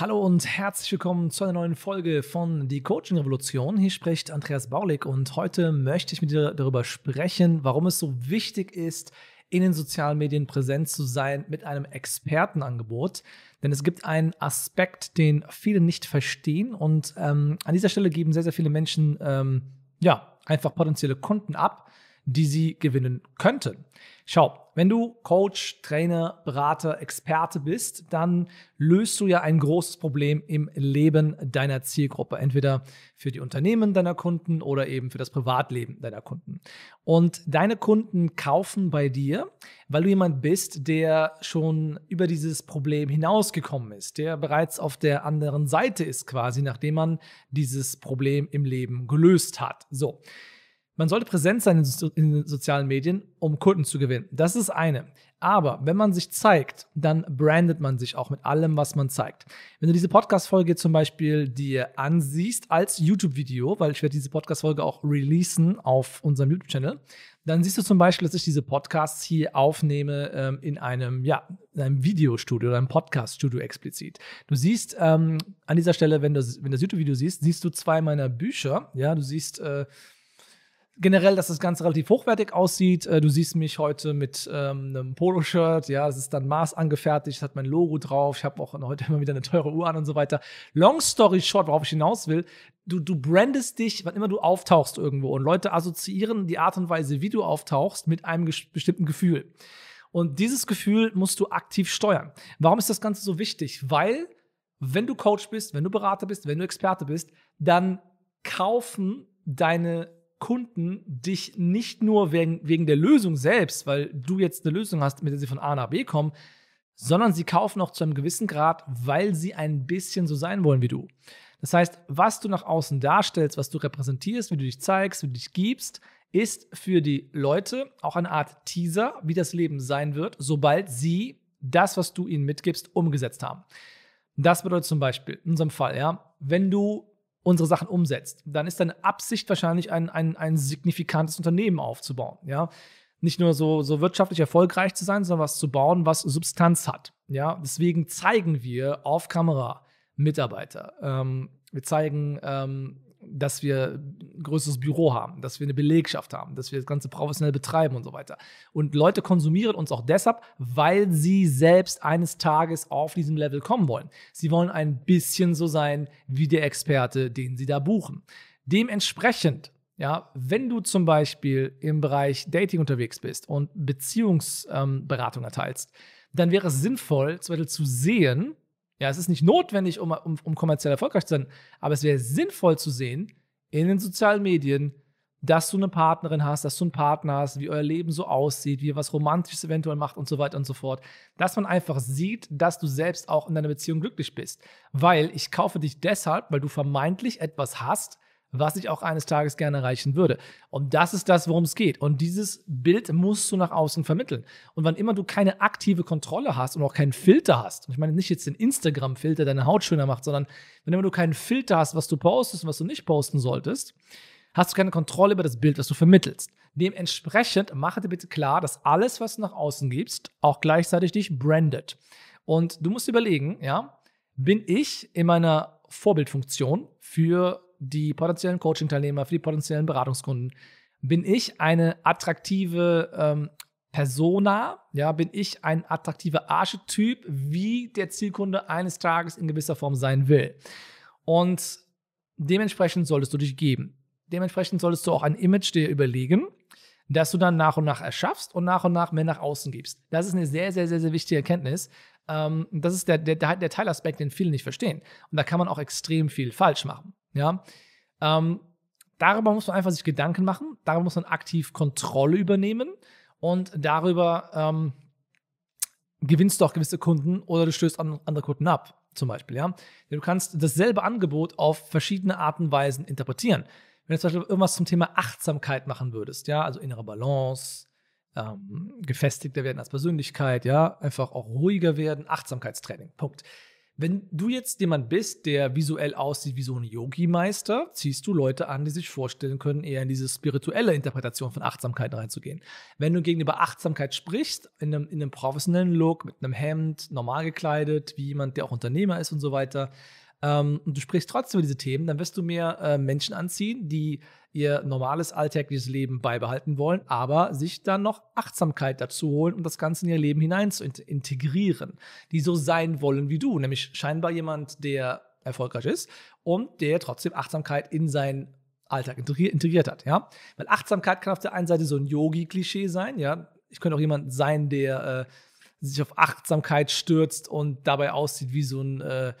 Hallo und herzlich willkommen zu einer neuen Folge von Die Coaching Revolution. Hier spricht Andreas Baulig und heute möchte ich mit dir darüber sprechen, warum es so wichtig ist, in den sozialen Medien präsent zu sein mit einem Expertenangebot. Denn es gibt einen Aspekt, den viele nicht verstehen und ähm, an dieser Stelle geben sehr, sehr viele Menschen ähm, ja, einfach potenzielle Kunden ab die sie gewinnen könnten. Schau, wenn du Coach, Trainer, Berater, Experte bist, dann löst du ja ein großes Problem im Leben deiner Zielgruppe, entweder für die Unternehmen deiner Kunden oder eben für das Privatleben deiner Kunden. Und deine Kunden kaufen bei dir, weil du jemand bist, der schon über dieses Problem hinausgekommen ist, der bereits auf der anderen Seite ist quasi, nachdem man dieses Problem im Leben gelöst hat. So. Man sollte präsent sein in, den sozialen Medien, um Kunden zu gewinnen. Das ist eine. Aber wenn man sich zeigt, dann brandet man sich auch mit allem, was man zeigt. Wenn du diese Podcast-Folge zum Beispiel dir ansiehst als YouTube-Video, weil ich werde diese Podcast-Folge auch releasen auf unserem YouTube-Channel, dann siehst du zum Beispiel, dass ich diese Podcasts hier aufnehme ähm, in einem, ja, in einem Videostudio oder einem Podcast-Studio explizit. Du siehst ähm, an dieser Stelle, wenn du wenn das YouTube-Video siehst, siehst du zwei meiner Bücher. Ja, du siehst äh, generell, dass das Ganze relativ hochwertig aussieht. Äh, du siehst mich heute mit ähm, einem Poloshirt, ja, es ist dann Maß angefertigt, hat mein Logo drauf. Ich habe auch heute immer wieder eine teure Uhr an und so weiter. Long story short, worauf ich hinaus will, du, du brandest dich, wann immer du auftauchst irgendwo und Leute assoziieren die Art und Weise, wie du auftauchst, mit einem bestimmten Gefühl. Und dieses Gefühl musst du aktiv steuern. Warum ist das Ganze so wichtig? Weil, wenn du Coach bist, wenn du Berater bist, wenn du Experte bist, dann kaufen deine Kunden dich nicht nur wegen, wegen der Lösung selbst, weil du jetzt eine Lösung hast, mit der sie von A nach B kommen, sondern sie kaufen auch zu einem gewissen Grad, weil sie ein bisschen so sein wollen wie du. Das heißt, was du nach außen darstellst, was du repräsentierst, wie du dich zeigst, wie du dich gibst, ist für die Leute auch eine Art Teaser, wie das Leben sein wird, sobald sie das, was du ihnen mitgibst, umgesetzt haben. Das bedeutet zum Beispiel in unserem Fall, ja, wenn du unsere Sachen umsetzt, dann ist deine Absicht wahrscheinlich ein, ein, ein signifikantes Unternehmen aufzubauen. Ja? Nicht nur so, so wirtschaftlich erfolgreich zu sein, sondern was zu bauen, was Substanz hat. Ja? Deswegen zeigen wir auf Kamera Mitarbeiter. Ähm, wir zeigen ähm, dass wir ein größeres Büro haben, dass wir eine Belegschaft haben, dass wir das Ganze professionell betreiben und so weiter. Und Leute konsumieren uns auch deshalb, weil sie selbst eines Tages auf diesem Level kommen wollen. Sie wollen ein bisschen so sein wie der Experte, den sie da buchen. Dementsprechend ja, wenn du zum Beispiel im Bereich Dating unterwegs bist und Beziehungsberatung ähm, erteilst, dann wäre es sinnvoll, zum Beispiel zu sehen, ja, es ist nicht notwendig, um, um, um kommerziell erfolgreich zu sein, aber es wäre sinnvoll zu sehen in den sozialen Medien, dass du eine Partnerin hast, dass du einen Partner hast, wie euer Leben so aussieht, wie ihr was Romantisches eventuell macht und so weiter und so fort. Dass man einfach sieht, dass du selbst auch in deiner Beziehung glücklich bist. Weil ich kaufe dich deshalb, weil du vermeintlich etwas hast, was ich auch eines Tages gerne erreichen würde. Und das ist das, worum es geht. Und dieses Bild musst du nach außen vermitteln. Und wann immer du keine aktive Kontrolle hast und auch keinen Filter hast, und ich meine nicht jetzt den Instagram-Filter, der deine Haut schöner macht, sondern wenn immer du keinen Filter hast, was du postest und was du nicht posten solltest, hast du keine Kontrolle über das Bild, was du vermittelst. Dementsprechend mache dir bitte klar, dass alles, was du nach außen gibst, auch gleichzeitig dich brandet. Und du musst überlegen, ja, bin ich in meiner Vorbildfunktion für die potenziellen Coaching-Teilnehmer, für die potenziellen Beratungskunden. Bin ich eine attraktive ähm, Persona? Ja, bin ich ein attraktiver Archetyp, wie der Zielkunde eines Tages in gewisser Form sein will? Und dementsprechend solltest du dich geben. Dementsprechend solltest du auch ein Image dir überlegen, das du dann nach und nach erschaffst und nach und nach mehr nach außen gibst. Das ist eine sehr, sehr, sehr, sehr wichtige Erkenntnis. Ähm, das ist der, der, der Teilaspekt, den viele nicht verstehen. Und da kann man auch extrem viel falsch machen. Ja? Ähm, darüber muss man einfach sich Gedanken machen, darüber muss man aktiv Kontrolle übernehmen und darüber ähm, gewinnst du auch gewisse Kunden oder du stößt andere Kunden ab, zum Beispiel. Ja? Du kannst dasselbe Angebot auf verschiedene Arten und Weisen interpretieren. Wenn du zum Beispiel irgendwas zum Thema Achtsamkeit machen würdest, ja, also innere Balance, ähm, gefestigter werden als Persönlichkeit, ja, einfach auch ruhiger werden, Achtsamkeitstraining, Punkt. Wenn du jetzt jemand bist, der visuell aussieht wie so ein Yogi-Meister, ziehst du Leute an, die sich vorstellen können, eher in diese spirituelle Interpretation von Achtsamkeit reinzugehen. Wenn du gegenüber Achtsamkeit sprichst, in einem, in einem professionellen Look, mit einem Hemd, normal gekleidet, wie jemand, der auch Unternehmer ist und so weiter, ähm, und du sprichst trotzdem über diese Themen, dann wirst du mehr äh, Menschen anziehen, die ihr normales alltägliches Leben beibehalten wollen, aber sich dann noch Achtsamkeit dazu holen, um das Ganze in ihr Leben hinein zu integrieren, die so sein wollen wie du, nämlich scheinbar jemand, der erfolgreich ist und der trotzdem Achtsamkeit in seinen Alltag integriert hat, ja? Weil Achtsamkeit kann auf der einen Seite so ein Yogi-Klischee sein, ja. Ich könnte auch jemand sein, der äh, sich auf Achtsamkeit stürzt und dabei aussieht wie so ein äh,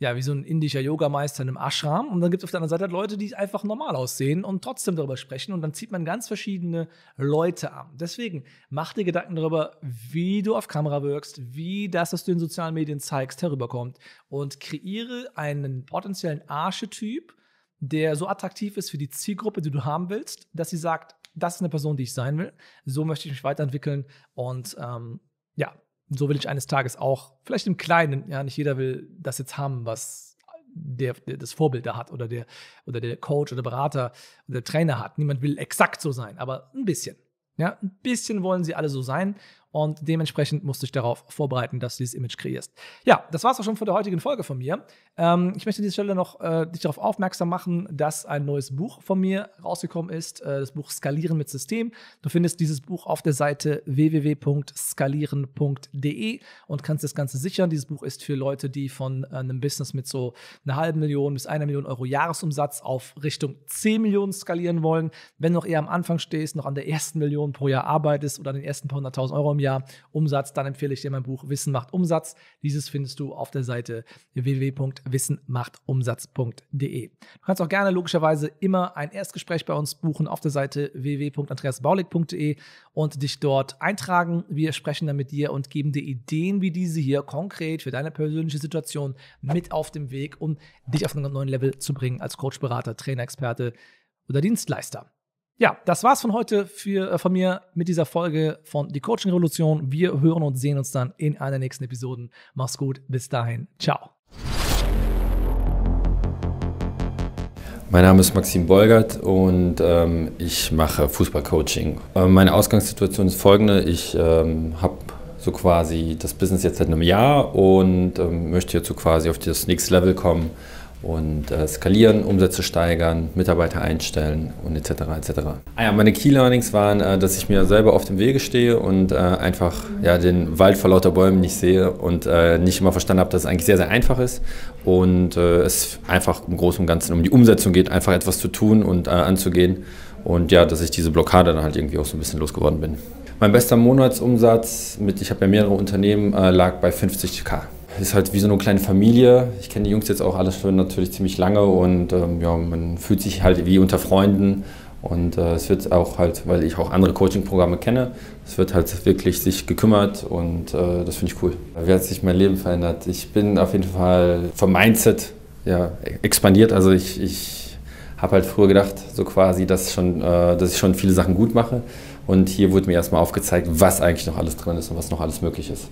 ja, wie so ein indischer Yogameister in einem Ashram. Und dann gibt es auf der anderen Seite halt Leute, die einfach normal aussehen und trotzdem darüber sprechen. Und dann zieht man ganz verschiedene Leute an. Deswegen mach dir Gedanken darüber, wie du auf Kamera wirkst, wie das, was du in sozialen Medien zeigst, herüberkommt. Und kreiere einen potenziellen Arschetyp, der so attraktiv ist für die Zielgruppe, die du haben willst, dass sie sagt, das ist eine Person, die ich sein will. So möchte ich mich weiterentwickeln. Und ähm, ja, so will ich eines Tages auch, vielleicht im Kleinen, ja, nicht jeder will das jetzt haben, was der, der, das Vorbild da hat oder der, oder der Coach oder Berater oder der Trainer hat. Niemand will exakt so sein, aber ein bisschen. Ja, ein bisschen wollen sie alle so sein und dementsprechend musst du dich darauf vorbereiten, dass du dieses Image kreierst. Ja, das war es auch schon von der heutigen Folge von mir. Ähm, ich möchte an dieser Stelle noch äh, dich darauf aufmerksam machen, dass ein neues Buch von mir rausgekommen ist, äh, das Buch Skalieren mit System. Du findest dieses Buch auf der Seite www.skalieren.de und kannst das Ganze sichern. Dieses Buch ist für Leute, die von äh, einem Business mit so einer halben Million bis einer Million Euro Jahresumsatz auf Richtung 10 Millionen skalieren wollen. Wenn du noch eher am Anfang stehst, noch an der ersten Million pro Jahr arbeitest oder an den ersten paar hunderttausend Euro im vom Jahr Umsatz, dann empfehle ich dir mein Buch Wissen macht Umsatz. Dieses findest du auf der Seite www.wissenmachtumsatz.de. Du kannst auch gerne logischerweise immer ein Erstgespräch bei uns buchen auf der Seite www.andreasbaulig.de und dich dort eintragen. Wir sprechen dann mit dir und geben dir Ideen wie diese hier konkret für deine persönliche Situation mit auf dem Weg, um dich auf einen neuen Level zu bringen als Coach, Berater, Trainer, Experte oder Dienstleister. Ja, das war's von heute für, äh, von mir mit dieser Folge von Die Coaching Revolution. Wir hören und sehen uns dann in einer nächsten Episode. Mach's gut, bis dahin. Ciao. Mein Name ist Maxim Bolgert und ähm, ich mache Fußballcoaching. Äh, meine Ausgangssituation ist folgende. Ich ähm, habe so quasi das Business jetzt seit einem Jahr und ähm, möchte jetzt so quasi auf das nächste Level kommen und äh, skalieren, Umsätze steigern, Mitarbeiter einstellen und etc. etc. Ah ja, meine Key Learnings waren, äh, dass ich mir selber auf dem Wege stehe und äh, einfach ja, den Wald vor lauter Bäumen nicht sehe und äh, nicht immer verstanden habe, dass es eigentlich sehr, sehr einfach ist und äh, es einfach im Großen und Ganzen um die Umsetzung geht, einfach etwas zu tun und äh, anzugehen und ja, dass ich diese Blockade dann halt irgendwie auch so ein bisschen losgeworden bin. Mein bester Monatsumsatz mit, ich habe ja mehrere Unternehmen, lag bei 50k ist halt wie so eine kleine Familie. Ich kenne die Jungs jetzt auch alles schon natürlich ziemlich lange und ähm, ja, man fühlt sich halt wie unter Freunden. Und äh, es wird auch halt, weil ich auch andere Coaching-Programme kenne, es wird halt wirklich sich gekümmert und äh, das finde ich cool. Wie hat sich mein Leben verändert? Ich bin auf jeden Fall vom Mindset ja, expandiert. Also ich, ich habe halt früher gedacht, so quasi, dass, schon, äh, dass ich schon viele Sachen gut mache. Und hier wurde mir erstmal aufgezeigt, was eigentlich noch alles drin ist und was noch alles möglich ist.